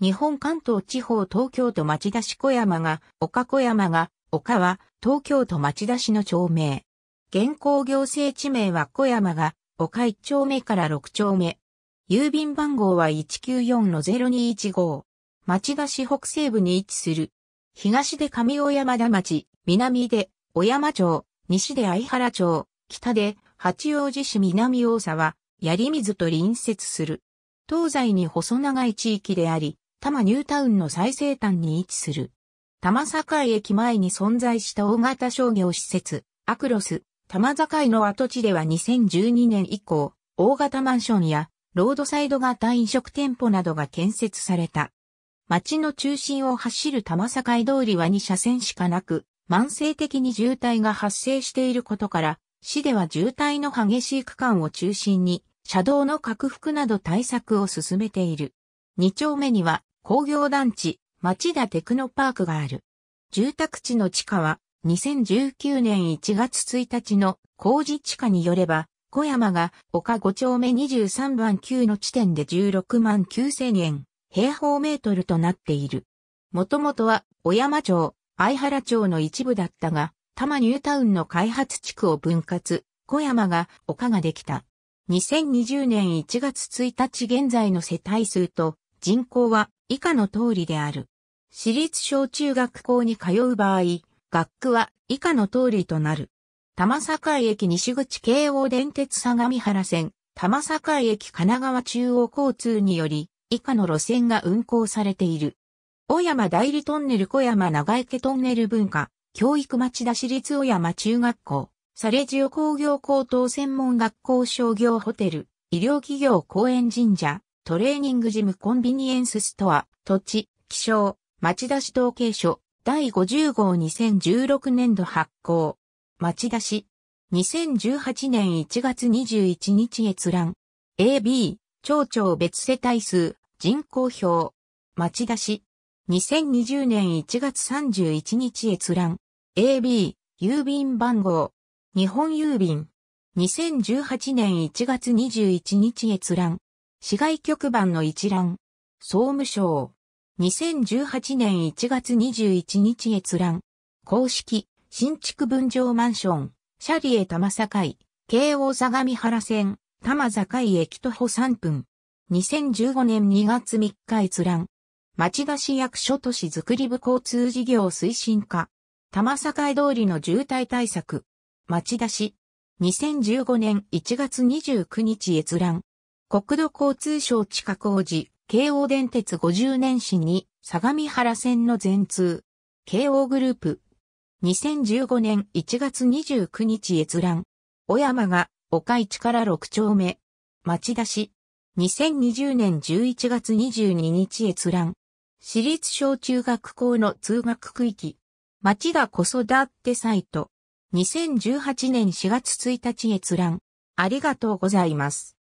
日本関東地方東京都町田市小山が、岡小山が、岡は東京都町田市の町名。現行行政地名は小山が、岡1丁目から6丁目。郵便番号は194-0215。町田市北西部に位置する。東で上小山田町、南で小山町、西で相原町、北で八王子市南大沢、槍水と隣接する。東西に細長い地域であり、多摩ニュータウンの最西端に位置する。多摩境駅前に存在した大型商業施設、アクロス、多摩境の跡地では2012年以降、大型マンションやロードサイド型飲食店舗などが建設された。街の中心を走る多摩境通りは2車線しかなく、慢性的に渋滞が発生していることから、市では渋滞の激しい区間を中心に、車道の拡幅など対策を進めている。2丁目には工業団地、町田テクノパークがある。住宅地の地価は、2019年1月1日の工事地価によれば、小山が丘5丁目23番9の地点で16万9000円、平方メートルとなっている。もともとは、小山町、相原町の一部だったが、多摩ニュータウンの開発地区を分割、小山が丘ができた。2020年1月1日現在の世帯数と人口は以下の通りである。私立小中学校に通う場合、学区は以下の通りとなる。玉境駅西口京王電鉄相模原線、玉境駅神奈川中央交通により、以下の路線が運行されている。小山代理トンネル小山長池トンネル文化、教育町田市立小山中学校、サレジオ工業高等専門学校商業ホテル、医療企業公園神社、トレーニングジムコンビニエンスストア、土地、気象、町田市統計書、第50号2016年度発行。町田市。2018年1月21日閲覧。AB、町長別世帯数、人口表。町田市。2020年1月31日閲覧。AB、郵便番号。日本郵便。2018年1月21日閲覧。市外局番の一覧、総務省、2018年1月21日閲覧、公式、新築分譲マンション、シャリエ玉境、京王相模原線、玉境駅徒歩3分。2015年2月3日閲覧。町田市役所都市づくり部交通事業推進課。玉境通りの渋滞対策。町田市。2015年1月29日閲覧。国土交通省地下工事、京王電鉄50年史に、相模原線の全通。京王グループ。2015年1月29日閲覧。小山が、岡市から6丁目。町田市。2020年11月22日閲覧。私立小中学校の通学区域。町田子育てサイト。2018年4月1日閲覧。ありがとうございます。